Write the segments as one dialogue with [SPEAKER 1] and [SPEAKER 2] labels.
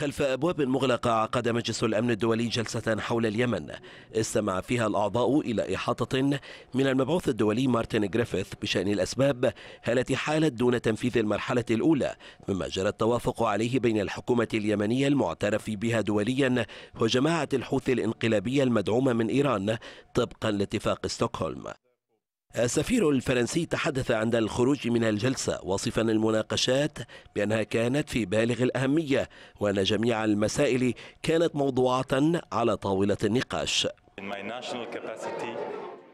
[SPEAKER 1] خلف أبواب مغلقة عقد مجلس الأمن الدولي جلسة حول اليمن استمع فيها الأعضاء إلى إحاطة من المبعوث الدولي مارتن جريفيث بشأن الأسباب التي حالت دون تنفيذ المرحلة الأولى مما جرى التوافق عليه بين الحكومة اليمنية المعترف بها دوليا وجماعة الحوثي الانقلابية المدعومة من إيران طبقا لاتفاق ستوكهولم السفير الفرنسي تحدث عند الخروج من الجلسة وصفا المناقشات بأنها كانت في بالغ الأهمية وأن جميع المسائل كانت موضوعة على طاولة النقاش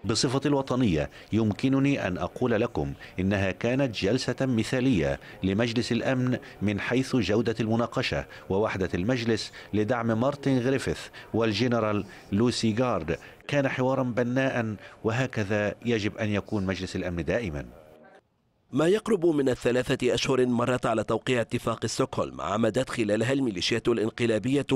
[SPEAKER 2] بصفة الوطنية يمكنني أن أقول لكم إنها كانت جلسة مثالية لمجلس الأمن من حيث جودة المناقشة ووحدة المجلس لدعم مارتن غريفيث والجنرال لوسي جارد كان حوارا بناء وهكذا يجب أن يكون مجلس الأمن دائما
[SPEAKER 1] ما يقرب من الثلاثة أشهر مرت على توقيع اتفاق ستوكهولم عمدت خلالها الميليشيات الإنقلابية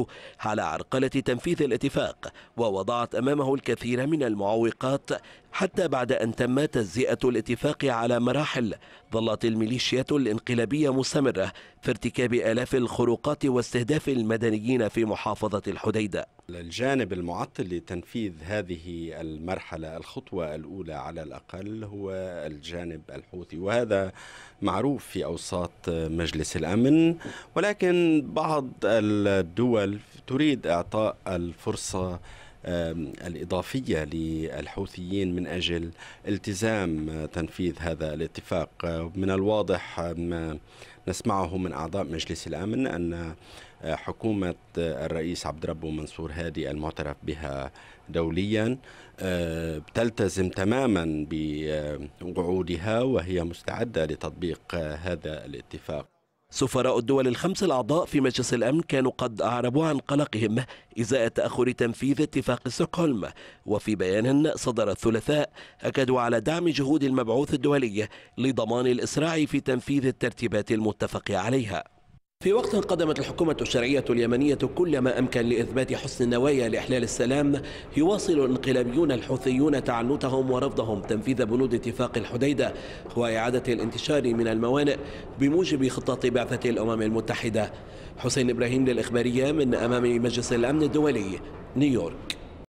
[SPEAKER 1] على عرقلة تنفيذ الاتفاق ووضعت أمامه الكثير من المعوقات حتى بعد أن تم تجزئة الاتفاق على مراحل ظلت الميليشيات الانقلابية مستمرة في ارتكاب آلاف الخروقات
[SPEAKER 3] واستهداف المدنيين في محافظة الحديدة الجانب المعطل لتنفيذ هذه المرحلة الخطوة الأولى على الأقل هو الجانب الحوثي وهذا معروف في أوساط مجلس الأمن ولكن بعض الدول تريد إعطاء الفرصة الإضافية للحوثيين من أجل التزام تنفيذ هذا الاتفاق من الواضح ما نسمعه من أعضاء مجلس الأمن أن حكومة الرئيس عبد ربه منصور هادي المعترف بها دوليا تلتزم تماما بوعودها وهي مستعدة لتطبيق هذا الاتفاق سفراء الدول الخمس الأعضاء في
[SPEAKER 1] مجلس الأمن كانوا قد أعربوا عن قلقهم إزاء تأخر تنفيذ اتفاق ستوكهولم وفي بيان صدر الثلاثاء أكدوا على دعم جهود المبعوث الدولي لضمان الإسراع في تنفيذ الترتيبات المتفق عليها في وقت قدمت الحكومة الشرعية اليمنية كل ما أمكن لإثبات حسن النوايا لإحلال السلام يواصل الانقلابيون الحوثيون تعنتهم ورفضهم تنفيذ بنود اتفاق الحديدة وإعادة الانتشار من الموانئ بموجب خطة بعثة الأمم المتحدة حسين إبراهيم للإخبارية من أمام مجلس الأمن الدولي نيويورك